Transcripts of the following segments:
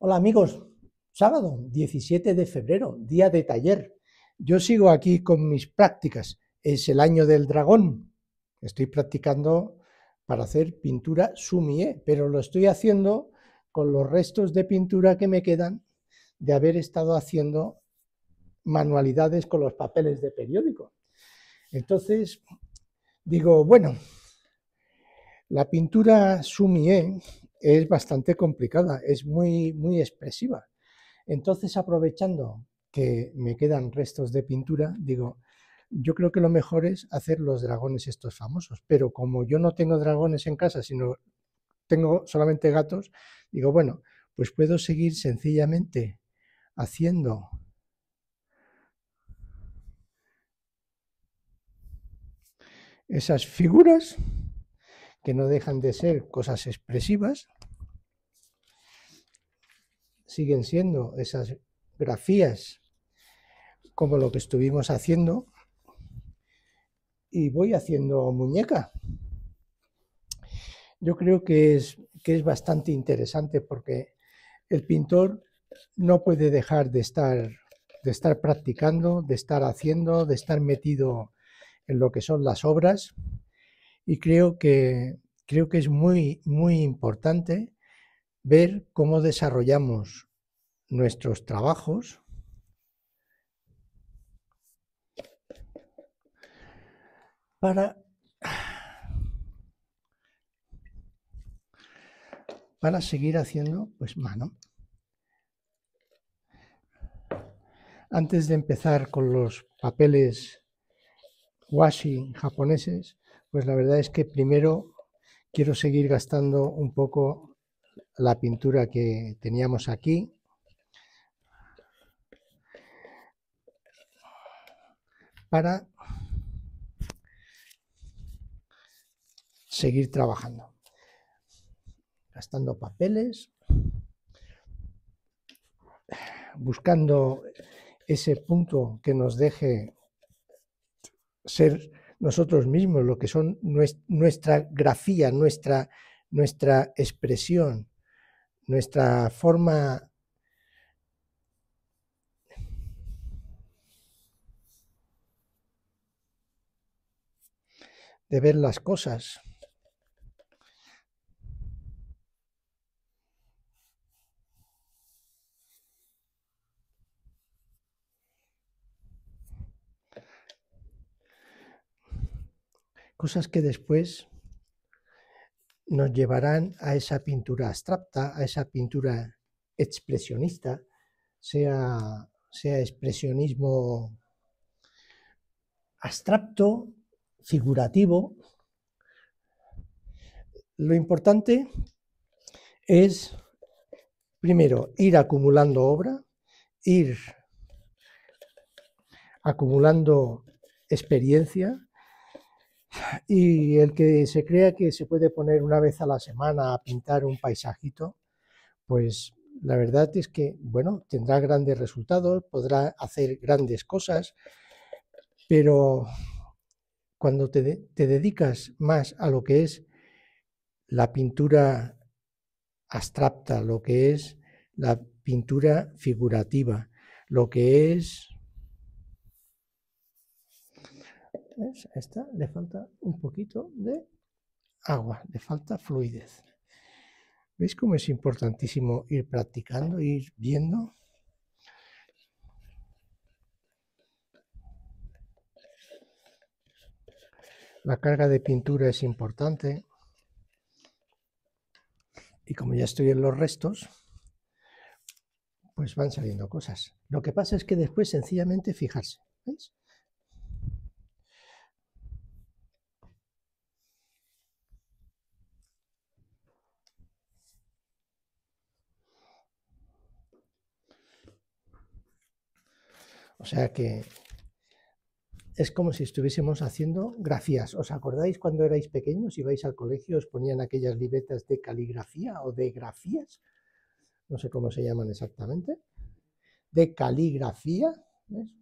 Hola amigos, sábado 17 de febrero, día de taller. Yo sigo aquí con mis prácticas. Es el año del dragón. Estoy practicando para hacer pintura sumie, pero lo estoy haciendo con los restos de pintura que me quedan de haber estado haciendo manualidades con los papeles de periódico. Entonces, digo, bueno, la pintura sumie es bastante complicada, es muy, muy expresiva. Entonces, aprovechando que me quedan restos de pintura, digo, yo creo que lo mejor es hacer los dragones estos famosos, pero como yo no tengo dragones en casa, sino tengo solamente gatos, digo, bueno, pues puedo seguir sencillamente haciendo esas figuras que no dejan de ser cosas expresivas, siguen siendo esas grafías como lo que estuvimos haciendo y voy haciendo muñeca. Yo creo que es, que es bastante interesante porque el pintor no puede dejar de estar, de estar practicando, de estar haciendo, de estar metido en lo que son las obras, y creo que, creo que es muy, muy importante ver cómo desarrollamos nuestros trabajos para, para seguir haciendo pues mano. Antes de empezar con los papeles washi japoneses, pues la verdad es que primero quiero seguir gastando un poco la pintura que teníamos aquí. para seguir trabajando, gastando papeles, buscando ese punto que nos deje ser nosotros mismos, lo que son nuestra grafía, nuestra, nuestra expresión, nuestra forma... de ver las cosas. cosas que después nos llevarán a esa pintura abstracta, a esa pintura expresionista, sea, sea expresionismo abstracto, figurativo. Lo importante es, primero, ir acumulando obra, ir acumulando experiencia, y el que se crea que se puede poner una vez a la semana a pintar un paisajito, pues la verdad es que, bueno, tendrá grandes resultados, podrá hacer grandes cosas, pero cuando te, te dedicas más a lo que es la pintura abstracta, lo que es la pintura figurativa, lo que es ¿ves? A esta le falta un poquito de agua, le falta fluidez. ¿Veis cómo es importantísimo ir practicando, ir viendo? La carga de pintura es importante. Y como ya estoy en los restos, pues van saliendo cosas. Lo que pasa es que después sencillamente fijarse. ¿Veis? O sea que es como si estuviésemos haciendo grafías. ¿Os acordáis cuando erais pequeños, ibais al colegio, os ponían aquellas libretas de caligrafía o de grafías? No sé cómo se llaman exactamente. De caligrafía, ¿ves?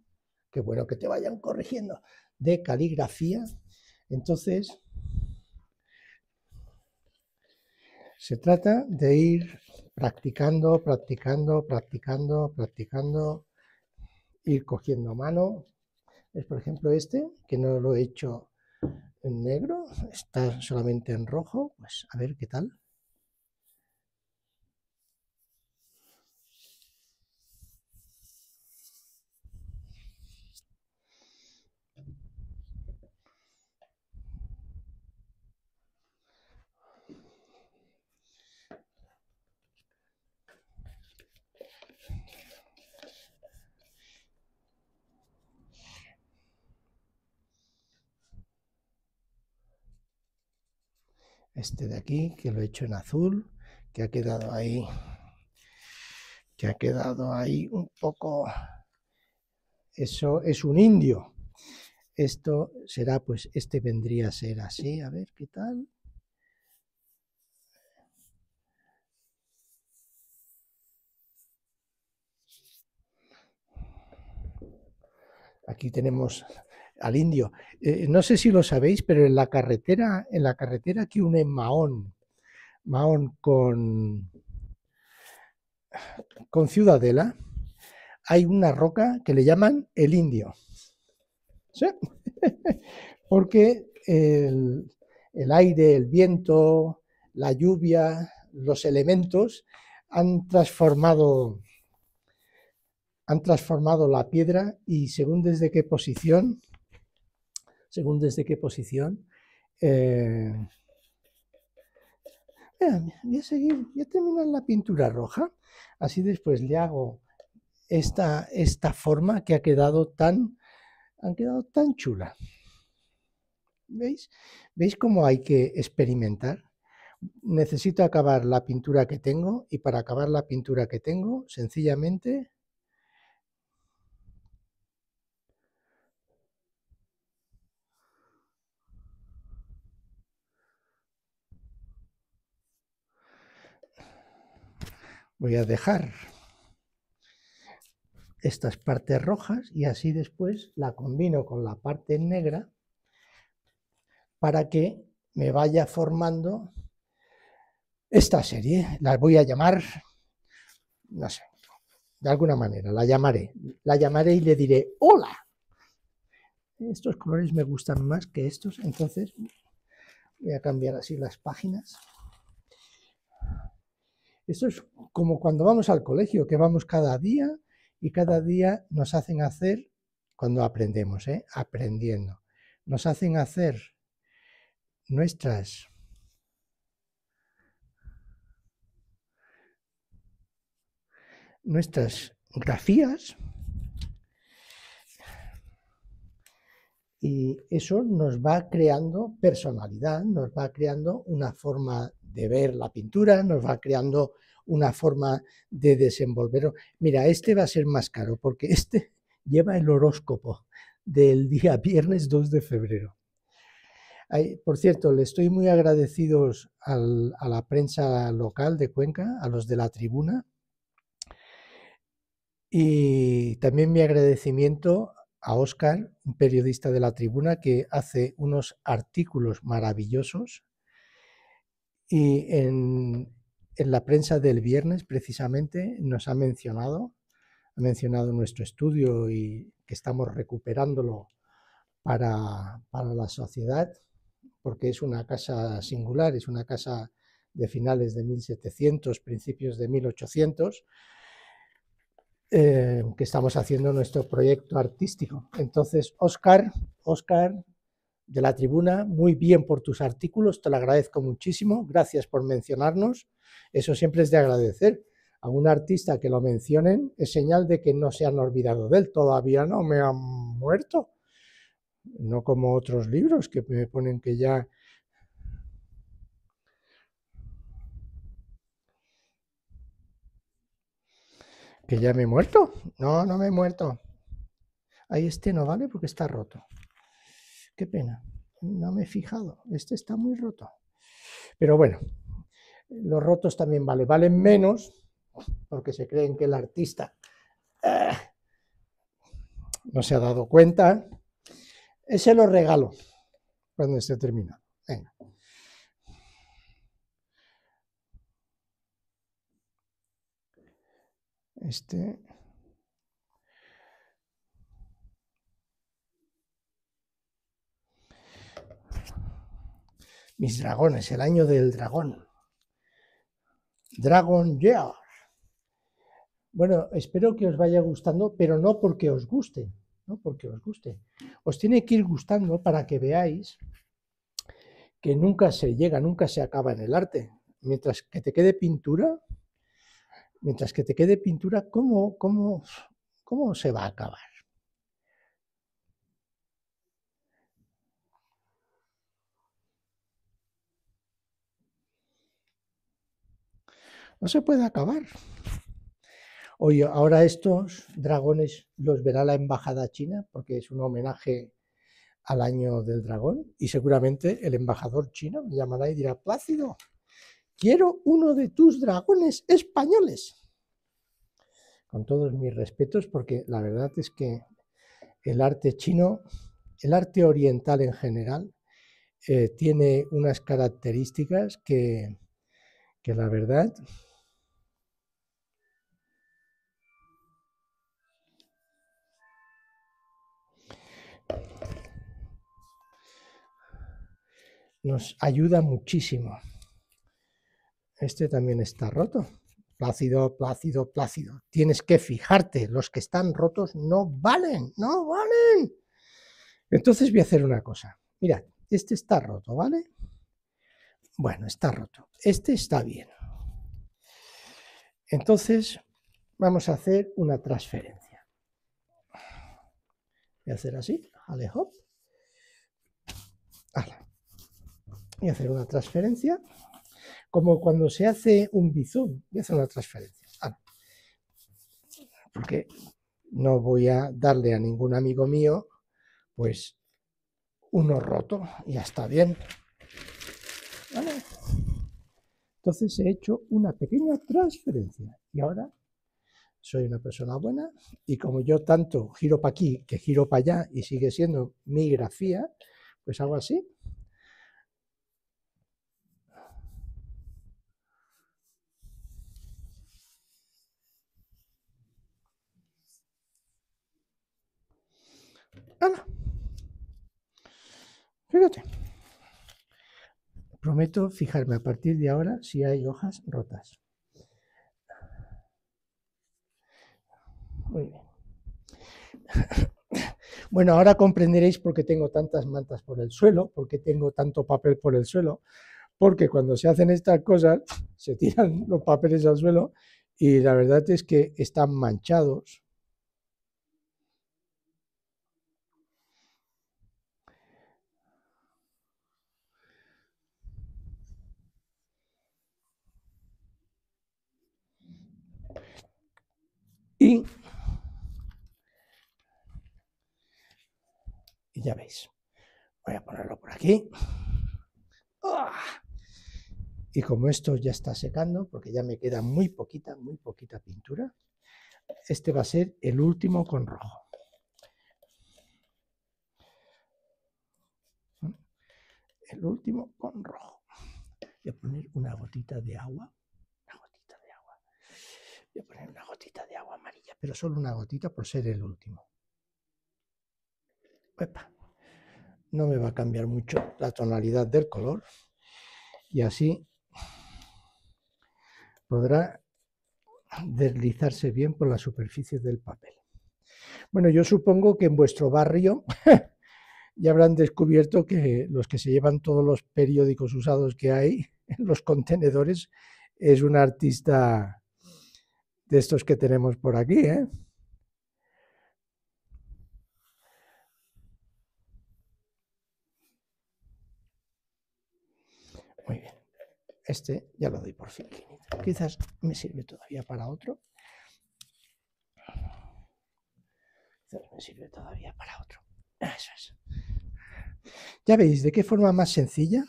Qué bueno que te vayan corrigiendo. De caligrafía. Entonces, se trata de ir practicando, practicando, practicando, practicando ir cogiendo mano. Es por ejemplo este, que no lo he hecho en negro, está solamente en rojo, pues a ver qué tal. este de aquí, que lo he hecho en azul, que ha quedado ahí, que ha quedado ahí un poco, eso es un indio. Esto será, pues, este vendría a ser así, a ver qué tal. Aquí tenemos al indio. Eh, no sé si lo sabéis, pero en la carretera, en la carretera que une Mahón, con, con Ciudadela, hay una roca que le llaman el indio. Porque el, el aire, el viento, la lluvia, los elementos han transformado han transformado la piedra y según desde qué posición según desde qué posición. Eh, voy a seguir, voy a terminar la pintura roja, así después le hago esta, esta forma que ha quedado tan, han quedado tan chula. ¿Veis? ¿Veis cómo hay que experimentar? Necesito acabar la pintura que tengo y para acabar la pintura que tengo, sencillamente Voy a dejar estas partes rojas y así después la combino con la parte negra para que me vaya formando esta serie. La voy a llamar, no sé, de alguna manera, la llamaré. La llamaré y le diré, hola. Estos colores me gustan más que estos, entonces voy a cambiar así las páginas. Esto es como cuando vamos al colegio, que vamos cada día y cada día nos hacen hacer, cuando aprendemos, ¿eh? aprendiendo, nos hacen hacer nuestras nuestras grafías y eso nos va creando personalidad, nos va creando una forma de ver la pintura, nos va creando una forma de desenvolverlo. Mira, este va a ser más caro porque este lleva el horóscopo del día viernes 2 de febrero. por cierto, le estoy muy agradecidos a la prensa local de Cuenca, a los de la tribuna, y también mi agradecimiento a Oscar, un periodista de la tribuna que hace unos artículos maravillosos y en, la prensa del viernes, precisamente, nos ha mencionado, ha mencionado nuestro estudio y que estamos recuperándolo para, la sociedad, porque es una casa singular, es una casa de finales de 1700, principios de 1800, eh, que estamos haciendo nuestro proyecto artístico. Entonces, Oscar, Oscar de la tribuna, muy bien por tus artículos, te lo agradezco muchísimo, gracias por mencionarnos, eso siempre es de agradecer. A un artista que lo mencionen es señal de que no se han olvidado de él, todavía no me han muerto, no como otros libros que me ponen que ya... que ya me he muerto. No, no me he muerto. Ahí este no vale porque está roto. Qué pena, no me he fijado. Este está muy roto. Pero bueno, los rotos también vale, Valen menos porque se creen que el artista eh, no se ha dado cuenta. Ese lo regalo cuando esté terminado. Este mis dragones, el año del dragón. Dragon Year. Bueno, espero que os vaya gustando, pero no porque os guste, no porque os guste. Os tiene que ir gustando para que veáis que nunca se llega, nunca se acaba en el arte. Mientras que te quede pintura, mientras que te quede pintura, ¿cómo, cómo, cómo se va a acabar? no se puede acabar. Oye, ahora estos dragones los verá la embajada china porque es un homenaje al año del dragón y seguramente el embajador chino me llamará y dirá, Plácido, quiero uno de tus dragones españoles. Con todos mis respetos porque la verdad es que el arte chino, el arte oriental en general, eh, tiene unas características que, que la verdad nos ayuda muchísimo. Este también está roto. Plácido, plácido, plácido. Tienes que fijarte, los que están rotos no valen, no valen. Entonces voy a hacer una cosa. Mira, este está roto, ¿vale? Bueno, está roto. Este está bien. Entonces, vamos a hacer una transferencia. Voy a hacer así, alejo. y hacer una transferencia, como cuando se hace un bizum, voy a hacer una transferencia. Ah, porque no voy a darle a ningún amigo mío, pues, uno roto, ya está bien. Entonces he hecho una pequeña transferencia y ahora soy una persona buena y como yo tanto giro para aquí que giro para allá y sigue siendo mi grafía, pues hago así Prometo fijarme a partir de ahora si hay hojas rotas. Muy bien. Bueno, ahora comprenderéis por qué tengo tantas mantas por el suelo, por qué tengo tanto papel por el suelo, porque cuando se hacen estas cosas, se tiran los papeles al suelo y la verdad es que están manchados, Ya veis. Voy a ponerlo por aquí. ¡Ah! Y como esto ya está secando, porque ya me queda muy poquita, muy poquita pintura, este va a ser el último con rojo. El último con rojo. Voy a poner una gotita de agua. Una gotita de agua. Voy a poner una gotita de agua amarilla, pero solo una gotita por ser el último no me va a cambiar mucho la tonalidad del color y así podrá deslizarse bien por la superficie del papel. Bueno, yo supongo que en vuestro barrio ya habrán descubierto que los que se llevan todos los periódicos usados que hay en los contenedores es un artista de estos que tenemos por aquí, ¿eh? Muy bien. Este ya lo doy por fin. Quizás me sirve todavía para otro. Quizás me sirve todavía para otro. Eso es. Ya veis de qué forma más sencilla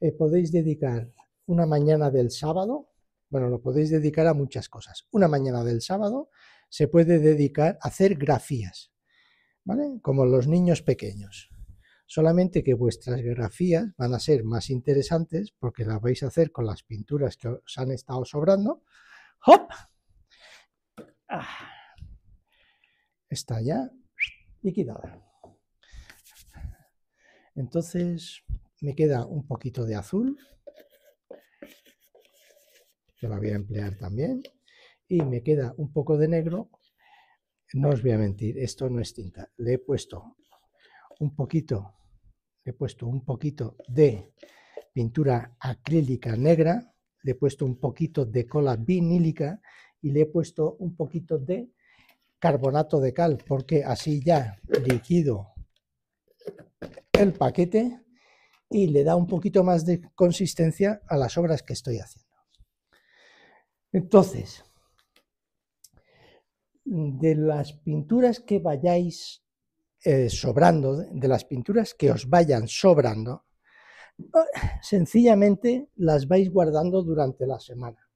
eh, podéis dedicar una mañana del sábado. Bueno, lo podéis dedicar a muchas cosas. Una mañana del sábado se puede dedicar a hacer grafías, ¿vale? Como los niños pequeños solamente que vuestras grafías van a ser más interesantes porque las vais a hacer con las pinturas que os han estado sobrando. ¡Hop! Ah. Está ya liquidada. Entonces me queda un poquito de azul, Yo la voy a emplear también, y me queda un poco de negro. No os voy a mentir, esto no es tinta, le he puesto un poquito he puesto un poquito de pintura acrílica negra, le he puesto un poquito de cola vinílica y le he puesto un poquito de carbonato de cal, porque así ya liquido el paquete y le da un poquito más de consistencia a las obras que estoy haciendo. Entonces, de las pinturas que vayáis eh, sobrando, de las pinturas que os vayan sobrando, sencillamente las vais guardando durante la semana.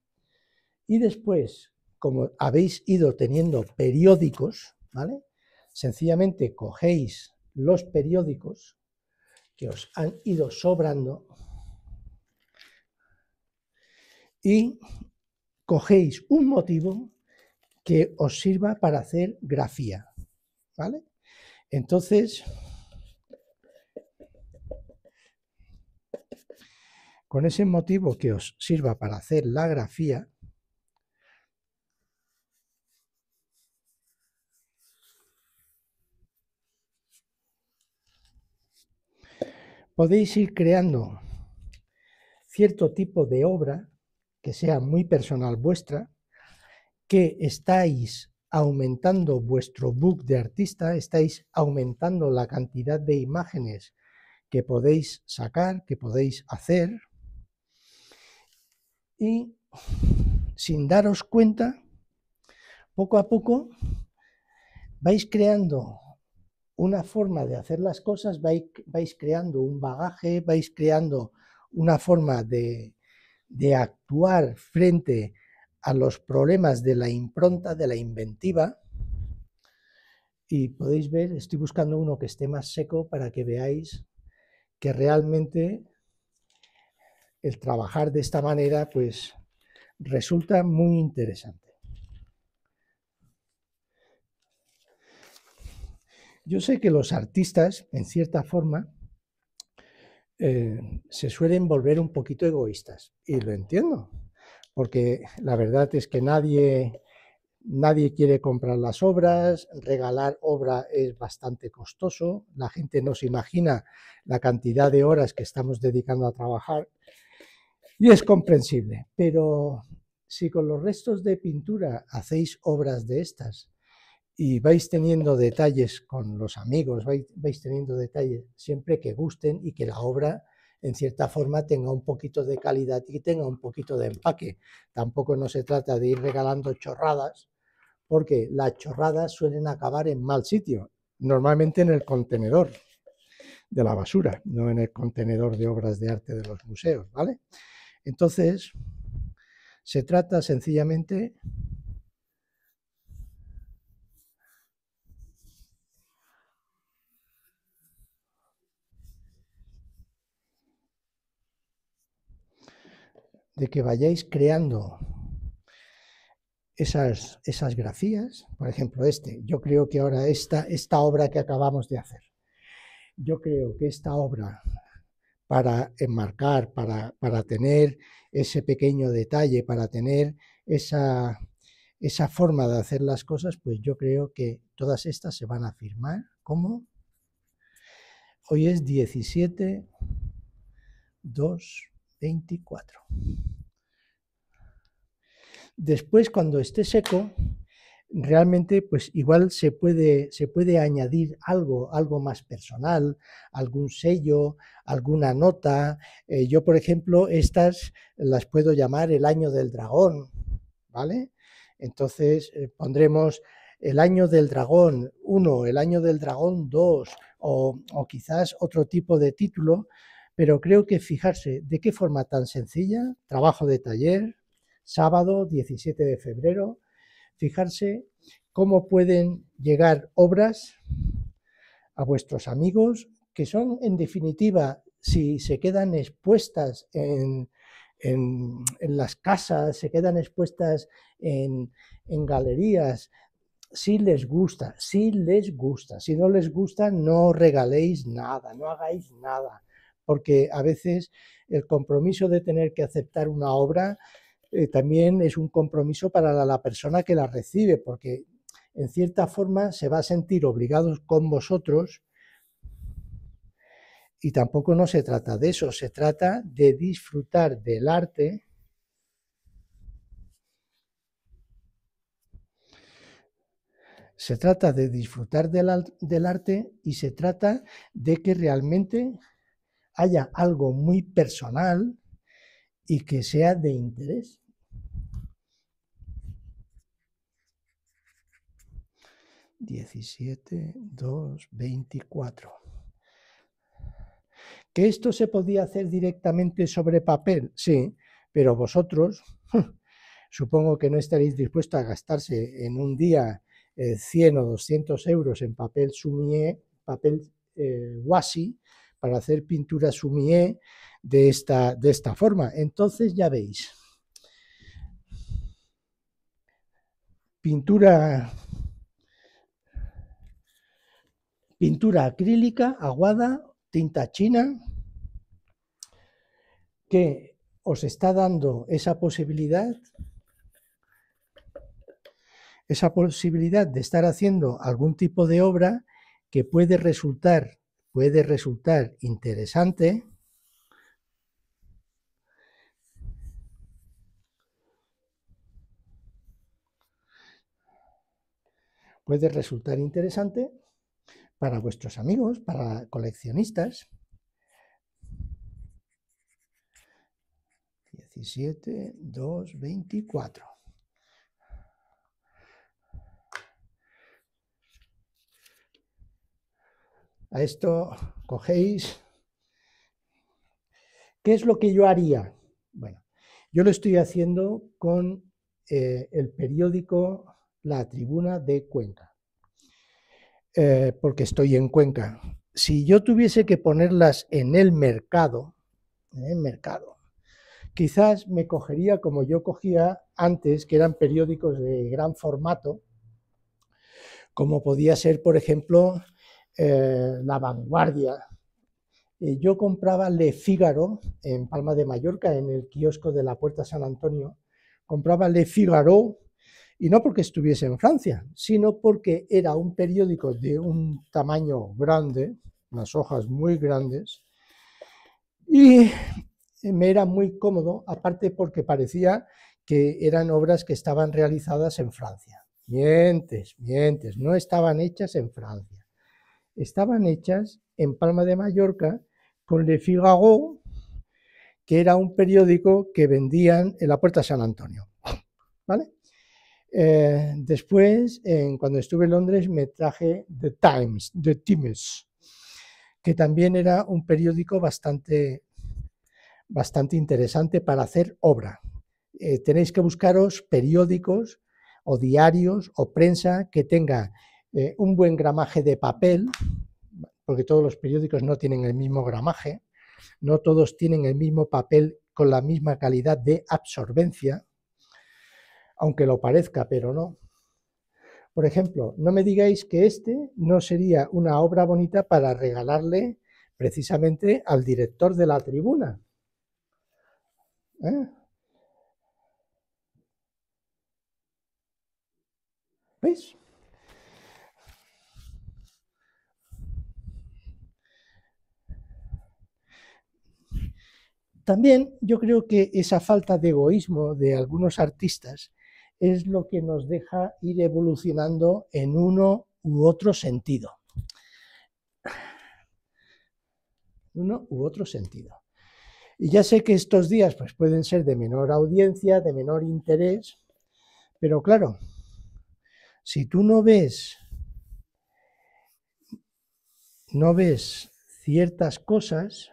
Y después, como habéis ido teniendo periódicos, ¿vale? Sencillamente cogéis los periódicos que os han ido sobrando y cogéis un motivo que os sirva para hacer grafía, ¿vale? Entonces, con ese motivo que os sirva para hacer la grafía, podéis ir creando cierto tipo de obra que sea muy personal vuestra, que estáis aumentando vuestro book de artista, estáis aumentando la cantidad de imágenes que podéis sacar, que podéis hacer, y sin daros cuenta, poco a poco vais creando una forma de hacer las cosas, vais, creando un bagaje, vais creando una forma de, de actuar frente a los problemas de la impronta, de la inventiva. Y podéis ver, estoy buscando uno que esté más seco para que veáis que realmente el trabajar de esta manera pues resulta muy interesante. Yo sé que los artistas, en cierta forma, eh, se suelen volver un poquito egoístas, y lo entiendo porque la verdad es que nadie, quiere comprar las obras, regalar obra es bastante costoso, la gente no se imagina la cantidad de horas que estamos dedicando a trabajar y es comprensible, pero si con los restos de pintura hacéis obras de estas y vais teniendo detalles con los amigos, vais, vais teniendo detalles siempre que gusten y que la obra en cierta forma tenga un poquito de calidad y tenga un poquito de empaque. Tampoco no se trata de ir regalando chorradas, porque las chorradas suelen acabar en mal sitio, normalmente en el contenedor de la basura, no en el contenedor de obras de arte de los museos, ¿vale? Entonces, se trata sencillamente de que vayáis creando esas, esas grafías, por ejemplo, este, yo creo que ahora esta, esta obra que acabamos de hacer, yo creo que esta obra para enmarcar, para, tener ese pequeño detalle, para tener esa, esa forma de hacer las cosas, pues yo creo que todas estas se van a firmar como hoy es 17, 2, 24. Después, cuando esté seco, realmente, pues igual se puede, se puede añadir algo, algo más personal, algún sello, alguna nota. Eh, yo, por ejemplo, estas las puedo llamar el año del dragón, ¿vale? Entonces eh, pondremos el año del dragón 1, el año del dragón 2 o, quizás otro tipo de título pero creo que fijarse de qué forma tan sencilla, trabajo de taller, sábado 17 de febrero, fijarse cómo pueden llegar obras a vuestros amigos, que son en definitiva, si se quedan expuestas en, las casas, se quedan expuestas en, en galerías, si les gusta, si les gusta, si no les gusta, no regaléis nada, no hagáis nada porque a veces el compromiso de tener que aceptar una obra eh, también es un compromiso para la, persona que la recibe, porque en cierta forma se va a sentir obligado con vosotros y tampoco no se trata de eso, se trata de disfrutar del arte se trata de disfrutar del, arte y se trata de que realmente haya algo muy personal y que sea de interés. 17, 2, 24 ¿Que esto se podía hacer directamente sobre papel? Sí, pero vosotros supongo que no estaréis dispuestos a gastarse en un día 100 eh, o 200 euros en papel sumié papel eh, wasi, para hacer pintura sumie de esta, de esta forma. Entonces ya veis, pintura, pintura acrílica, aguada, tinta china, que os está dando esa posibilidad esa posibilidad de estar haciendo algún tipo de obra que puede resultar puede resultar interesante puede resultar interesante para vuestros amigos, para coleccionistas. 17, 2, 24. A esto cogéis. ¿Qué es lo que yo haría? Bueno, yo lo estoy haciendo con eh, el periódico La Tribuna de Cuenca, eh, porque estoy en Cuenca. Si yo tuviese que ponerlas en el mercado, en el mercado, quizás me cogería como yo cogía antes, que eran periódicos de gran formato, como podía ser, por ejemplo, eh, la Vanguardia. Eh, yo compraba Le Figaro en Palma de Mallorca, en el kiosco de la Puerta San Antonio. Compraba Le Figaro y no porque estuviese en Francia, sino porque era un periódico de un tamaño grande, unas hojas muy grandes, y me era muy cómodo, aparte porque parecía que eran obras que estaban realizadas en Francia. Mientes, mientes, no estaban hechas en Francia estaban hechas en Palma de Mallorca con Le Figaro, que era un periódico que vendían en la Puerta de San Antonio. ¿Vale? Eh, después, cuando estuve en Londres, me traje The Times, The Times, que también era un periódico bastante, bastante interesante para hacer obra. Eh, tenéis que buscaros periódicos o diarios o prensa que tenga eh, un buen gramaje de papel, porque todos los periódicos no tienen el mismo gramaje, no todos tienen el mismo papel con la misma calidad de absorbencia, aunque lo parezca, pero no. Por ejemplo, no me digáis que este no sería una obra bonita para regalarle precisamente al director de la tribuna. ¿Eh? ¿Veis? También yo creo que esa falta de egoísmo de algunos artistas es lo que nos deja ir evolucionando en uno u otro sentido. Uno u otro sentido. Y ya sé que estos días pues, pueden ser de menor audiencia, de menor interés, pero claro, si tú no ves, no ves ciertas cosas,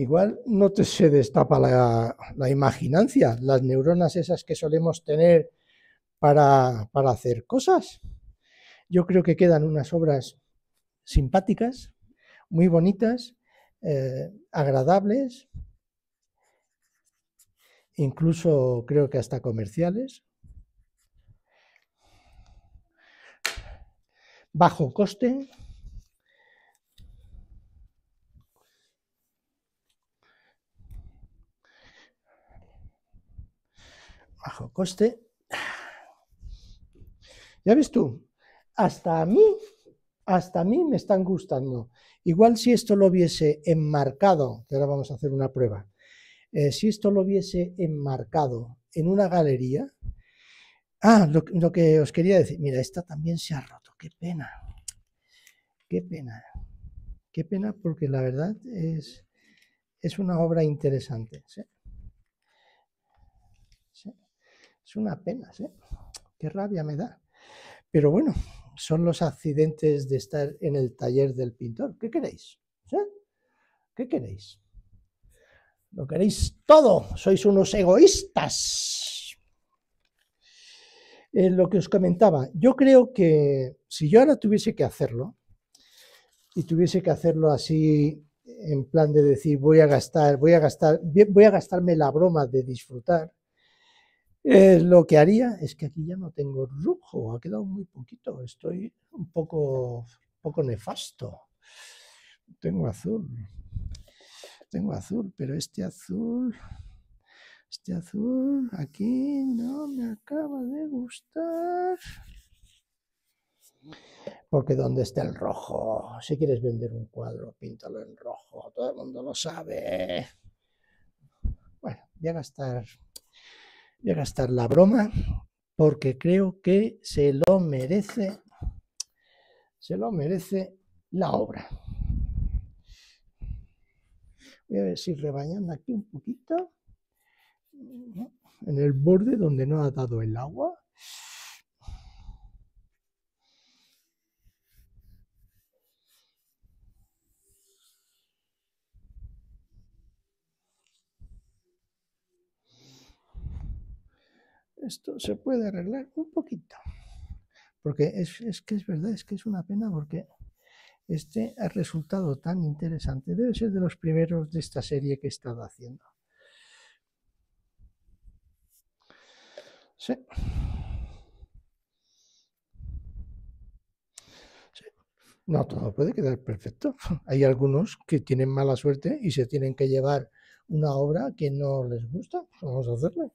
igual no te se destapa la, imaginancia, las neuronas esas que solemos tener para, hacer cosas. Yo creo que quedan unas obras simpáticas, muy bonitas, eh, agradables, incluso creo que hasta comerciales, bajo coste bajo coste. Ya ves tú, hasta a mí, hasta a mí me están gustando. Igual si esto lo hubiese enmarcado, que ahora vamos a hacer una prueba, eh, si esto lo hubiese enmarcado en una galería, ah, lo, que os quería decir, mira, esta también se ha roto, qué pena, qué pena, qué pena porque la verdad es, es una obra interesante. Es una pena, ¿eh? Qué rabia me da. Pero bueno, son los accidentes de estar en el taller del pintor. ¿Qué queréis? ¿Eh? ¿Qué queréis? Lo queréis todo, sois unos egoístas. Eh, lo que os comentaba, yo creo que si yo ahora tuviese que hacerlo, y tuviese que hacerlo así en plan de decir voy a gastar, voy a gastar, voy a gastarme la broma de disfrutar, eh, lo que haría es que aquí ya no tengo rojo, ha quedado muy poquito, estoy un poco, poco nefasto. Tengo azul, tengo azul, pero este azul, este azul aquí no me acaba de gustar. Porque ¿dónde está el rojo, si quieres vender un cuadro, píntalo en rojo, todo el mundo lo sabe. Bueno, voy a gastar Voy a gastar la broma porque creo que se lo merece, se lo merece la obra. Voy a ver si rebañando aquí un poquito, en el borde donde no ha dado el agua. esto se puede arreglar un poquito. Porque es, que es verdad, es que es una pena porque este ha resultado tan interesante. Debe ser de los primeros de esta serie que he estado haciendo. No todo puede quedar perfecto. Hay algunos que tienen mala suerte y se tienen que llevar una obra que no les gusta. Vamos a hacerle.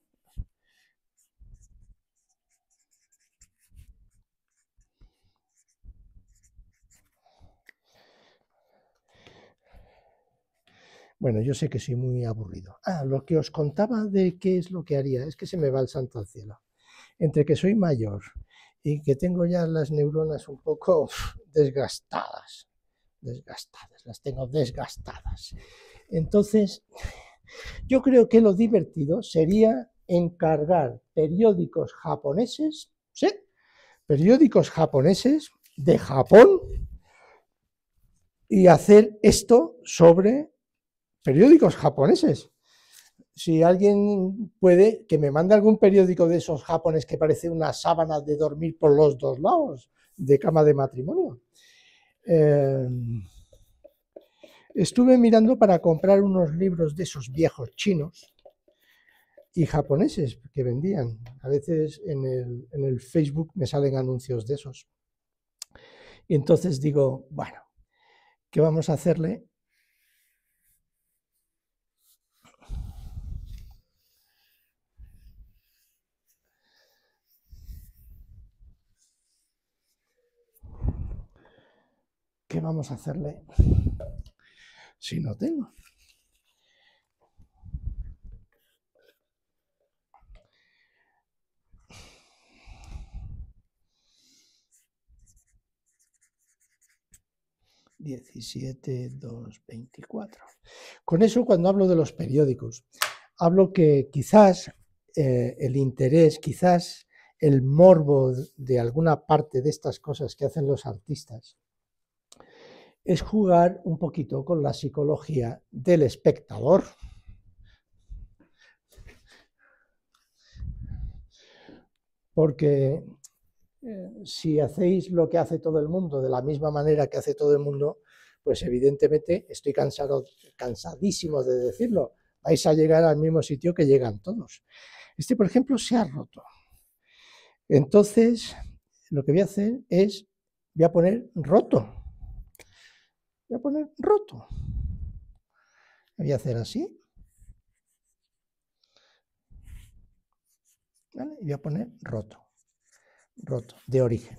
Bueno, yo sé que soy muy aburrido. Ah, lo que os contaba de qué es lo que haría, es que se me va el santo al cielo. Entre que soy mayor y que tengo ya las neuronas un poco desgastadas, desgastadas, las tengo desgastadas. Entonces, yo creo que lo divertido sería encargar periódicos japoneses, ¿sí? Periódicos japoneses de Japón y hacer esto sobre periódicos japoneses. Si alguien puede, que me mande algún periódico de esos japoneses que parece una sábana de dormir por los dos lados, de cama de matrimonio. Eh, estuve mirando para comprar unos libros de esos viejos chinos y japoneses que vendían. A veces en el Facebook me salen anuncios de esos. Y entonces digo, bueno, ¿qué vamos a hacerle vamos a hacerle si no tengo? 17 2, 24 Con eso, cuando hablo de los periódicos, hablo que quizás eh, el interés, quizás el morbo de alguna parte de estas cosas que hacen los artistas, es jugar un poquito con la psicología del espectador. Porque eh, si hacéis lo que hace todo el mundo de la misma manera que hace todo el mundo, pues evidentemente estoy cansado, cansadísimo de decirlo, vais a llegar al mismo sitio que llegan todos. Este, por ejemplo, se ha roto. Entonces, lo que voy a hacer es, voy a poner roto voy a poner roto. Voy a hacer así. Y voy a poner roto. Roto, de origen.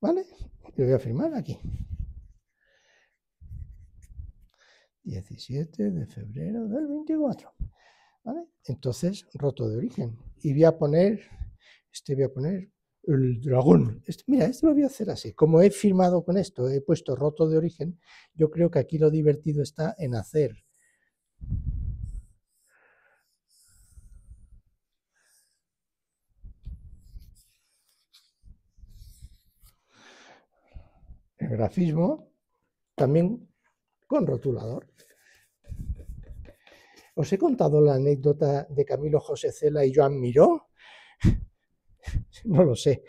¿Vale? lo voy a firmar aquí. 17 de febrero del 24. ¿Vale? Entonces, roto de origen. Y voy a poner, este voy a poner el dragón. Este, mira, esto lo voy a hacer así. Como he firmado con esto, he puesto roto de origen, yo creo que aquí lo divertido está en hacer. El grafismo también con rotulador. Os he contado la anécdota de Camilo José Cela y Joan Miró no lo sé,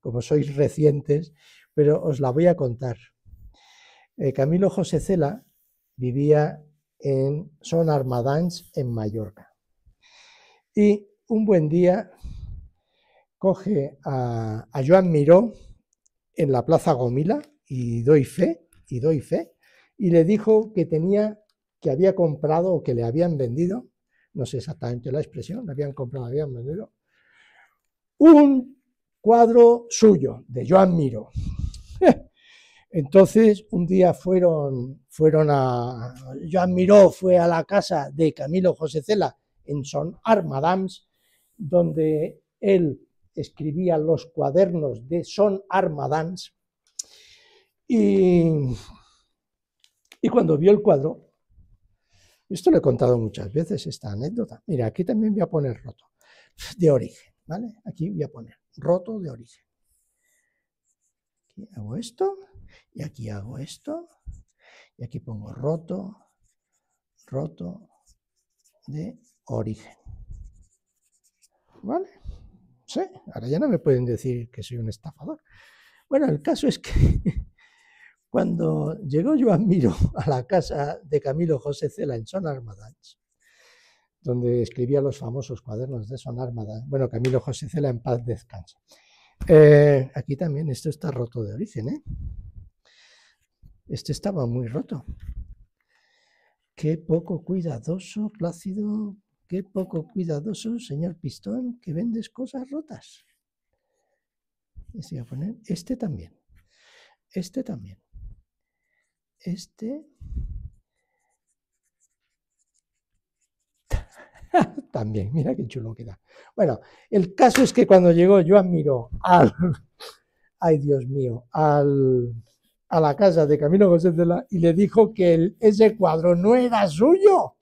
como sois recientes, pero os la voy a contar. Eh, Camilo José Cela vivía en Son Armadans, en Mallorca. Y un buen día coge a, Joan Miró en la Plaza Gomila, y doy fe, y doy fe, y le dijo que tenía, que había comprado o que le habían vendido, no sé exactamente la expresión, le habían comprado, habían vendido, un cuadro suyo, de Joan Miro. Entonces, un día fueron, fueron a. Joan Miró fue a la casa de Camilo José Cela en Son Armadams, donde él escribía los cuadernos de Son Armadams. Y, y cuando vio el cuadro, esto lo he contado muchas veces, esta anécdota. Mira, aquí también voy a poner roto, de origen. ¿vale? Aquí voy a poner roto de origen. Aquí hago esto, y aquí hago esto, y aquí pongo roto, roto de origen. ¿Vale? Sí, ahora ya no me pueden decir que soy un estafador. Bueno, el caso es que cuando llegó Joan Miro a la casa de Camilo José Cela en Son Armadans, donde escribía los famosos cuadernos de Sonármada. Bueno, Camilo José Cela en paz descansa. Eh, aquí también esto está roto de origen. ¿eh? Este estaba muy roto. Qué poco cuidadoso, Plácido. Qué poco cuidadoso, señor Pistón, que vendes cosas rotas. a poner, este también. Este también. Este También, mira qué chulo queda. Bueno, el caso es que cuando llegó yo admiro al, ay Dios mío, al, a la casa de Camilo José Cela y le dijo que ese cuadro no era suyo.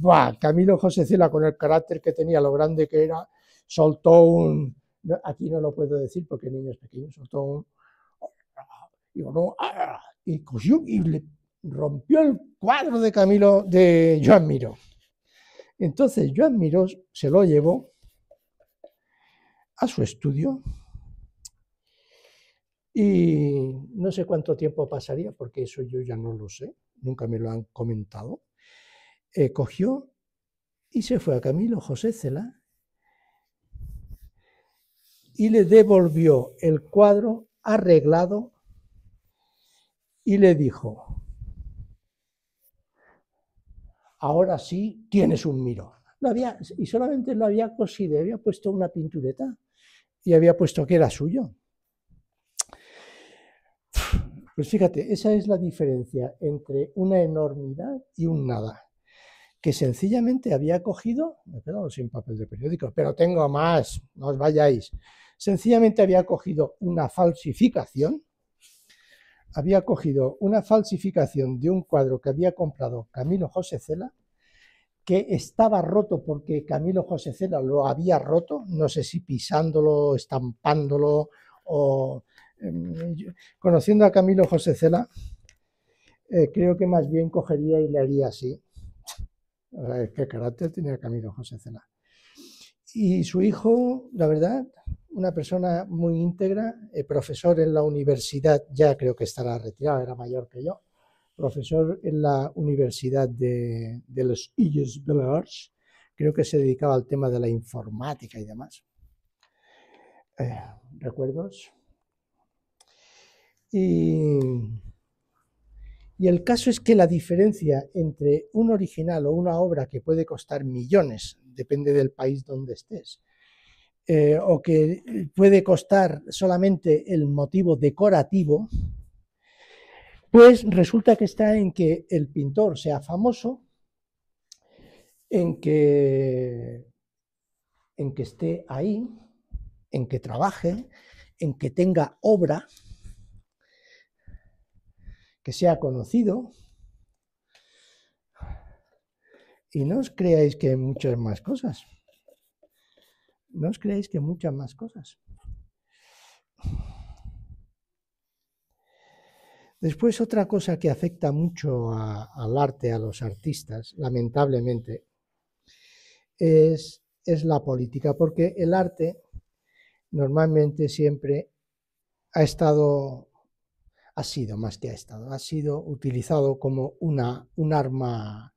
Buah, Camilo José Cela, con el carácter que tenía, lo grande que era, soltó un. Aquí no lo puedo decir porque niños pequeños soltó un. Y, ah, y le rompió el cuadro de Camilo de Joan Miro. Entonces Joan Miró se lo llevó a su estudio y no sé cuánto tiempo pasaría, porque eso yo ya no lo sé, nunca me lo han comentado. Eh, cogió y se fue a Camilo José Cela y le devolvió el cuadro arreglado y le dijo, ahora sí tienes un miro. y solamente lo había cosido, había puesto una pintureta y había puesto que era suyo. Pues fíjate, esa es la diferencia entre una enormidad y un nada, que sencillamente había cogido, me he quedado sin papel de periódico, pero tengo más, no os vayáis, sencillamente había cogido una falsificación había cogido una falsificación de un cuadro que había comprado Camilo José Cela, que estaba roto porque Camilo José Cela lo había roto, no sé si pisándolo, estampándolo o... Em, conociendo a Camilo José Cela, eh, creo que más bien cogería y le haría así. ¿Qué carácter tenía Camilo José Cela? Y su hijo, la verdad, una persona muy íntegra, eh, profesor en la universidad, ya creo que estará retirado, era mayor que yo, profesor en la Universidad de, los Illes Belles creo que se dedicaba al tema de la informática y demás. Eh, recuerdos. Y, y el caso es que la diferencia entre un original o una obra que puede costar millones depende del país donde estés, eh, o que puede costar solamente el motivo decorativo, pues resulta que está en que el pintor sea famoso, en que, en que esté ahí, en que trabaje, en que tenga obra, que sea conocido, y no os creáis que hay muchas más cosas. No os creáis que muchas más cosas. Después otra cosa que afecta mucho al arte, a los artistas, lamentablemente, es, es la política, porque el arte normalmente siempre ha estado, ha sido más que ha estado, ha sido utilizado como una, un arma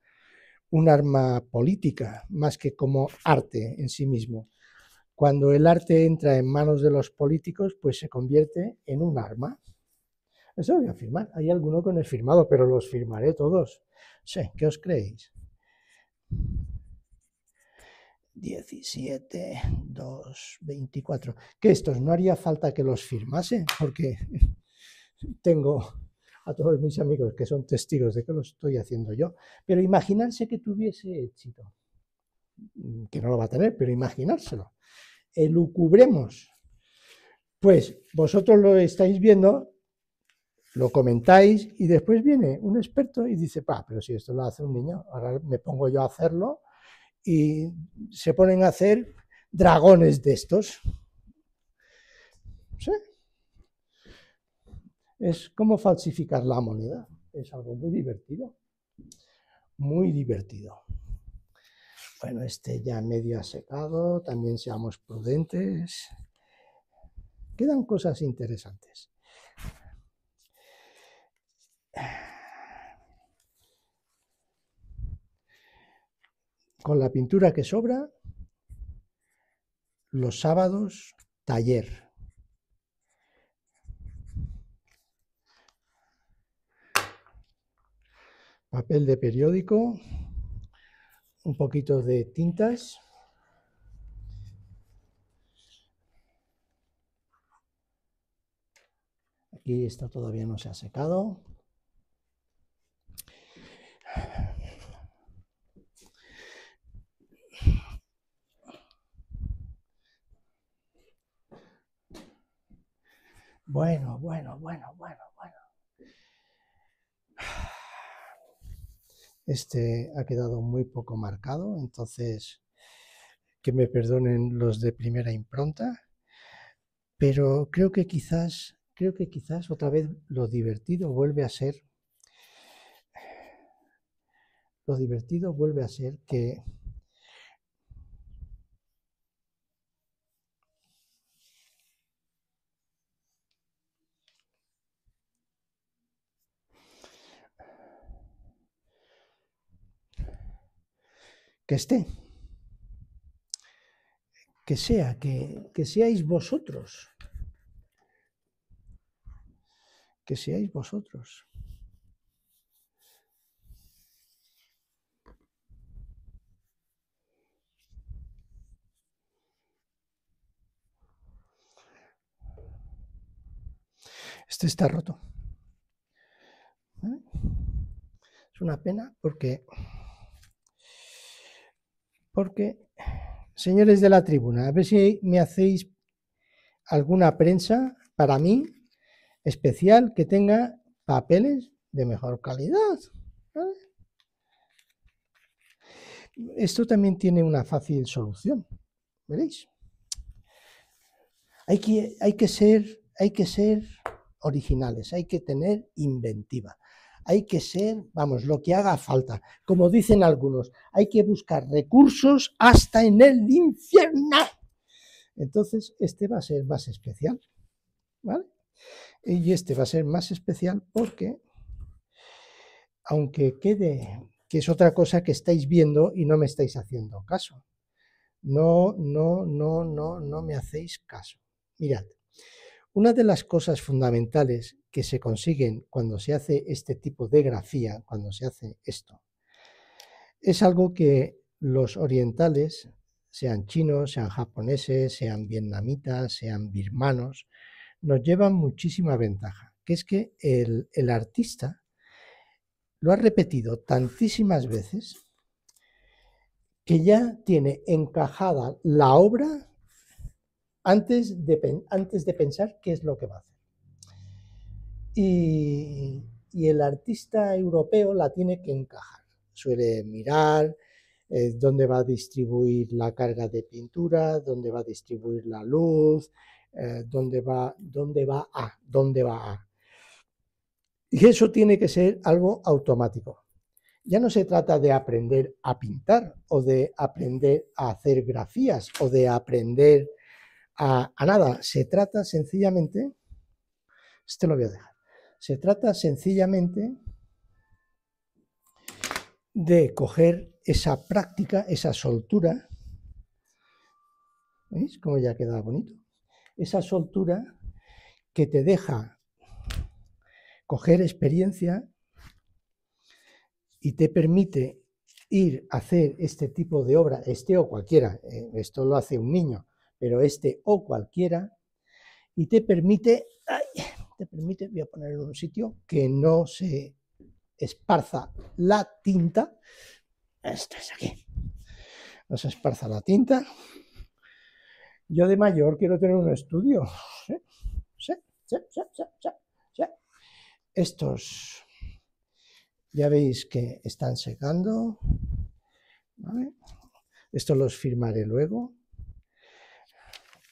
un arma política más que como arte en sí mismo. Cuando el arte entra en manos de los políticos, pues se convierte en un arma. Eso voy a firmar. Hay alguno que no he firmado, pero los firmaré todos. ¿qué os creéis? 17, 2, 24. Que estos no haría falta que los firmase, porque tengo a todos mis amigos que son testigos de que lo estoy haciendo yo, pero imaginarse que tuviese éxito, mm, que no lo va a tener, pero imaginárselo, elucubremos. Pues vosotros lo estáis viendo, lo comentáis y después viene un experto y dice, pa, pero si esto lo hace un niño, ahora me pongo yo a hacerlo y se ponen a hacer dragones de estos. ¿Sí? Es como falsificar la moneda. Es algo muy divertido. Muy divertido. Bueno, este ya medio ha secado. También seamos prudentes. Quedan cosas interesantes. Con la pintura que sobra, los sábados, taller. papel de periódico, un poquito de tintas. Aquí esto todavía no se ha secado. Bueno, bueno, bueno, bueno, bueno este ha quedado muy poco marcado, entonces que me perdonen los de primera impronta, pero creo que quizás, creo que quizás otra vez lo divertido vuelve a ser, lo divertido vuelve a ser que que esté. Que sea, que, seáis vosotros. Que seáis vosotros. Este está roto. ¿Eh? Es una pena porque porque, señores de la tribuna, a ver si me hacéis alguna prensa para mí especial que tenga papeles de mejor calidad. Esto también tiene una fácil solución, veréis. Hay que, hay que, ser, hay que ser originales, hay que tener inventiva hay que ser, vamos, lo que haga falta. Como dicen algunos, hay que buscar recursos hasta en el infierno. Entonces, este va a ser más especial. ¿Vale? Y este va a ser más especial porque, aunque quede, que es otra cosa que estáis viendo y no me estáis haciendo caso. No, no, no, no, no me hacéis caso. Mirad, una de las cosas fundamentales que se consiguen cuando se hace este tipo de grafía, cuando se hace esto. Es algo que los orientales, sean chinos, sean japoneses, sean vietnamitas, sean birmanos, nos llevan muchísima ventaja, que es que el, artista lo ha repetido tantísimas veces que ya tiene encajada la obra antes de, antes de pensar qué es lo que va a hacer y, el artista europeo la tiene que encajar. Suele mirar eh, dónde va a distribuir la carga de pintura, dónde va a distribuir la luz, eh, dónde, va, dónde va a, dónde va Y eso tiene que ser algo automático. Ya no se trata de aprender a pintar o de aprender a hacer grafías o de aprender a, a nada. Se trata sencillamente, este lo voy a dejar se trata sencillamente de coger esa práctica, esa soltura, ¿veis cómo ya queda bonito? Esa soltura que te deja coger experiencia y te permite ir a hacer este tipo de obra, este o cualquiera, eh, esto lo hace un niño, pero este o cualquiera, y te permite permite, voy a poner en un sitio que no se esparza la tinta. Esto es aquí. No se esparza la tinta. Yo de mayor quiero tener un estudio. Estos ya veis que están secando. esto los firmaré luego.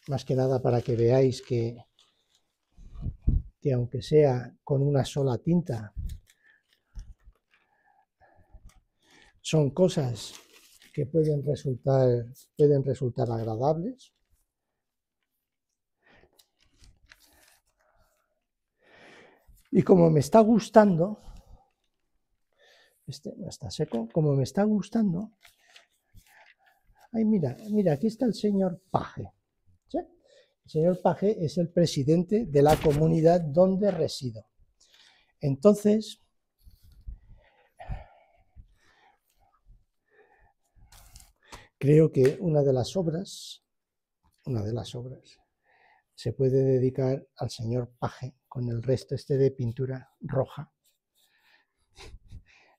Más que nada para que veáis que que aunque sea con una sola tinta, son cosas que pueden resultar, pueden resultar agradables. Y como me está gustando, este no está seco, como me está gustando, ay mira, mira, aquí está el señor Paje señor Paje es el presidente de la comunidad donde resido. Entonces, creo que una de las obras, una de las obras, se puede dedicar al señor Paje con el resto este de pintura roja.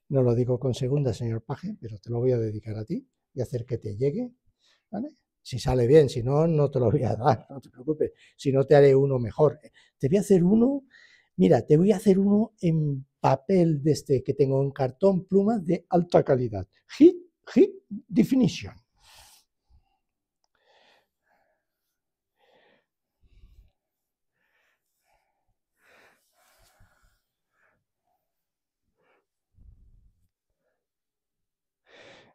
No lo digo con segunda, señor Paje, pero te lo voy a dedicar a ti y hacer que te llegue. ¿vale? si sale bien, si no, no te lo voy a dar, no te preocupes, si no te haré uno mejor. Te voy a hacer uno, mira, te voy a hacer uno en papel de este que tengo en cartón pluma de alta calidad. Hit, hit, definition.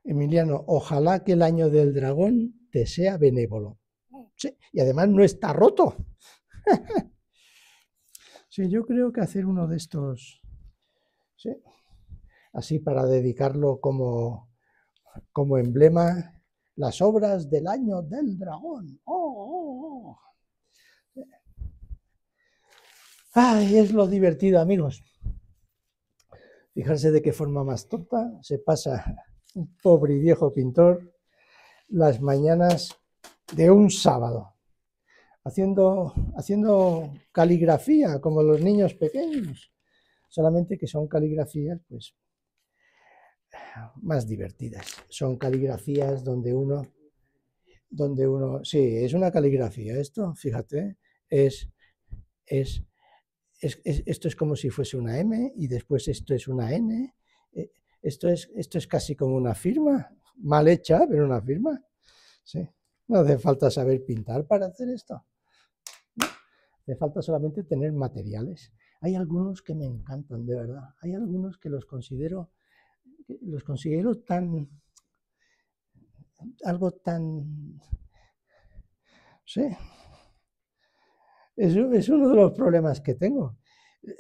Emiliano, ojalá que el año del dragón sea benévolo. y además no está roto. sí, yo creo que hacer uno de estos, así para dedicarlo como, como emblema, las obras del año del dragón. Oh, oh, oh. Ay, es lo divertido, amigos. Fijarse de qué forma más tonta se pasa un pobre y viejo pintor las mañanas de un sábado, haciendo, haciendo caligrafía como los niños pequeños, solamente que son caligrafías pues más divertidas. Son caligrafías donde uno, donde uno, sí, es una caligrafía esto, fíjate, es, es esto es como si fuese una M y después esto es una N. Eh, esto es, esto es casi como una firma, mal hecha, pero una firma. Sí. No hace falta saber pintar para hacer esto. Hace falta solamente tener materiales. Hay algunos que me encantan, de verdad. Hay algunos que los considero, los considero tan, algo tan, sí. Es, es uno de los problemas que tengo.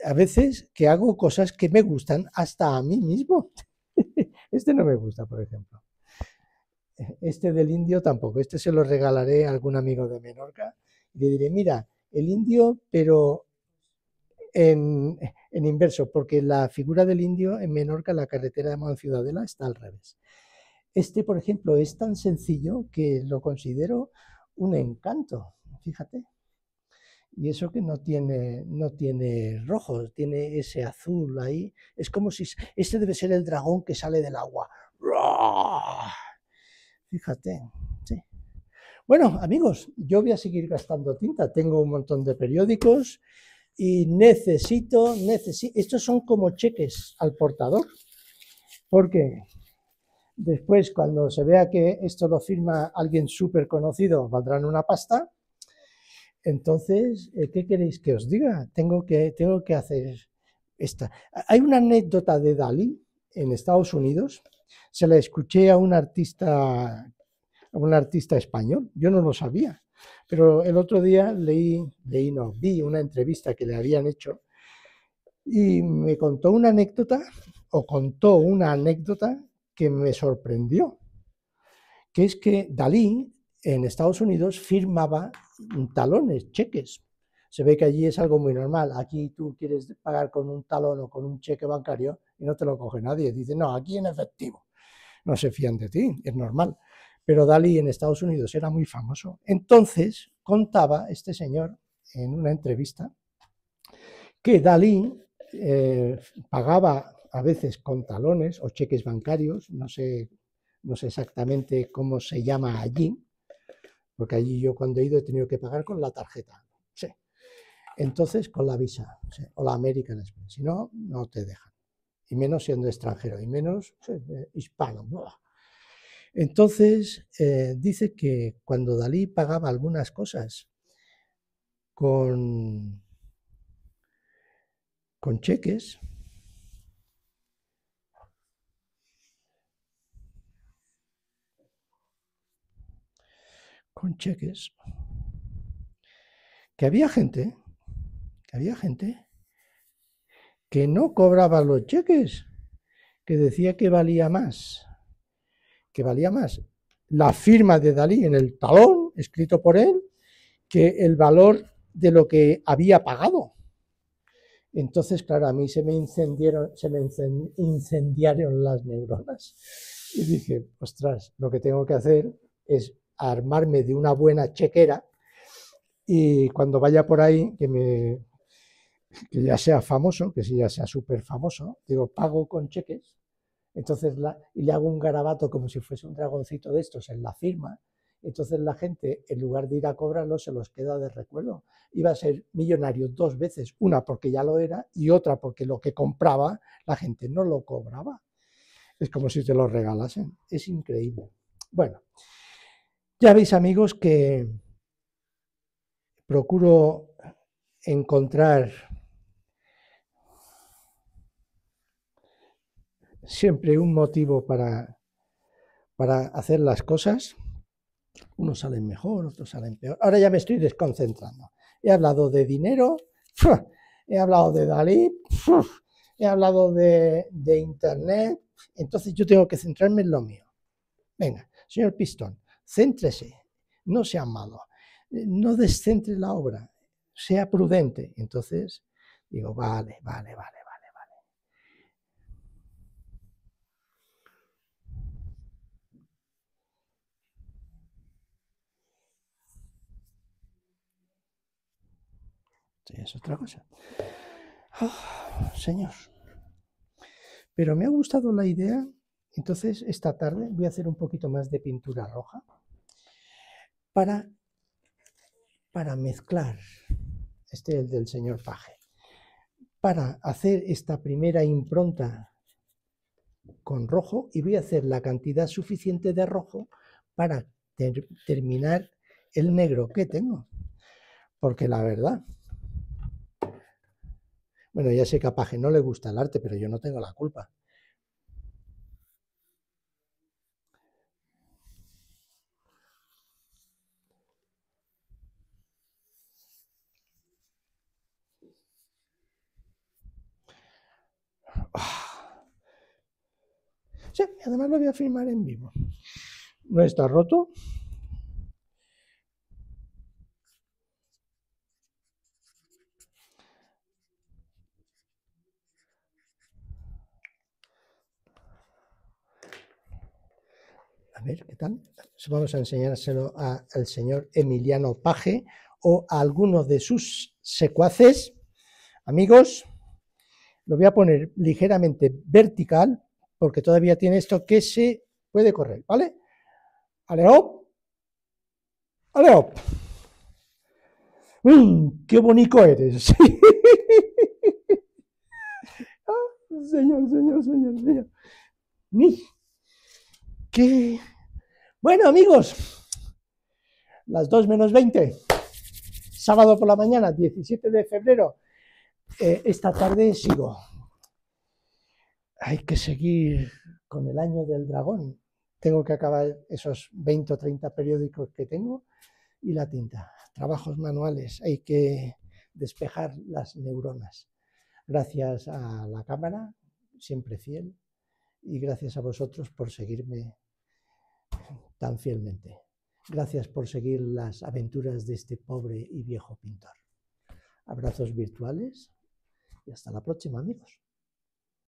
A veces que hago cosas que me gustan hasta a mí mismo. Este no me gusta, por ejemplo este del indio tampoco, este se lo regalaré a algún amigo de Menorca y le diré, mira, el indio, pero en, inverso, porque la figura del indio en Menorca, la carretera de Man Ciudadela, está al revés. Este, por ejemplo, es tan sencillo que lo considero un encanto, fíjate. Y eso que no tiene, no tiene rojo, tiene ese azul ahí. Es como si este debe ser el dragón que sale del agua. Fíjate, sí. Bueno, amigos, yo voy a seguir gastando tinta. Tengo un montón de periódicos y necesito, necesito. Estos son como cheques al portador, porque después, cuando se vea que esto lo firma alguien súper conocido, valdrán una pasta. Entonces, eh, ¿qué queréis que os diga? Tengo que, tengo que hacer esta. Hay una anécdota de Dalí en Estados Unidos se la escuché a un artista, a un artista español, yo no lo sabía, pero el otro día leí, leí, no, vi una entrevista que le habían hecho y me contó una anécdota, o contó una anécdota que me sorprendió, que es que Dalí en Estados Unidos firmaba talones, cheques. Se ve que allí es algo muy normal. Aquí tú quieres pagar con un talón o con un cheque bancario y no te lo coge nadie. Dice, no, aquí en efectivo. No se fían de ti, es normal. Pero Dalí en Estados Unidos era muy famoso. Entonces contaba este señor en una entrevista que Dalí eh, pagaba a veces con talones o cheques bancarios, no sé, no sé exactamente cómo se llama allí, porque allí yo cuando he ido he tenido que pagar con la tarjeta. Sí. Entonces, con la Visa o la American Express, si no, no te dejan y menos siendo extranjero, y menos eh, hispano. Entonces, eh, dice que cuando Dalí pagaba algunas cosas con, con cheques, con cheques, que había gente, que había gente que no cobraba los cheques, que decía que valía más, que valía más la firma de Dalí en el talón, escrito por él, que el valor de lo que había pagado. Entonces, claro, a mí se me incendiaron, se me incendiaron las neuronas. Y dije, ostras, lo que tengo que hacer es armarme de una buena chequera y cuando vaya por ahí, que me que ya sea famoso, que si ya sea súper famoso, digo, pago con cheques, entonces y le hago un garabato como si fuese un dragoncito de estos en la firma, entonces la gente, en lugar de ir a cobrarlo, se los queda de recuerdo. Iba a ser millonario dos veces, una porque ya lo era y otra porque lo que compraba la gente no lo cobraba. Es como si te lo regalasen. Es increíble. Bueno, ya veis amigos que procuro encontrar siempre un motivo para, para hacer las cosas. Unos salen mejor, otros salen peor. Ahora ya me estoy desconcentrando. He hablado de dinero, he hablado de Dalí, he hablado de, de Internet. Entonces yo tengo que centrarme en lo mío. Venga, señor Pistón, céntrese, no sea malo, eh, no descentre la obra, sea prudente. Entonces digo, vale, vale, vale. es otra cosa. Ah, señor. Pero me ha gustado la idea, entonces esta tarde voy a hacer un poquito más de pintura roja para, para mezclar, este es el del señor Paje, para hacer esta primera impronta con rojo y voy a hacer la cantidad suficiente de rojo para terminar el negro que tengo. Porque la verdad, bueno, ya sé que a Paje no le gusta el arte, pero yo no tengo la culpa. Sí, además lo voy a filmar en vivo. No está roto, vamos a enseñárselo al señor Emiliano Paje o a alguno de sus secuaces. Amigos, lo voy a poner ligeramente vertical porque todavía tiene esto que se puede correr, ¿vale? Aleop, aleop. Mm, ¡Qué bonito eres! Ah, señor, señor, señor, señor. ¡Qué bueno, amigos, las 2 menos 20, sábado por la mañana, 17 de febrero. Eh, esta tarde sigo. Hay que seguir con el año del dragón. Tengo que acabar esos 20 o 30 periódicos que tengo y la tinta. Trabajos manuales, hay que despejar las neuronas. Gracias a la cámara, siempre fiel, y gracias a vosotros por seguirme tan fielmente. Gracias por seguir las aventuras de este pobre y viejo pintor. Abrazos virtuales y hasta la próxima, amigos.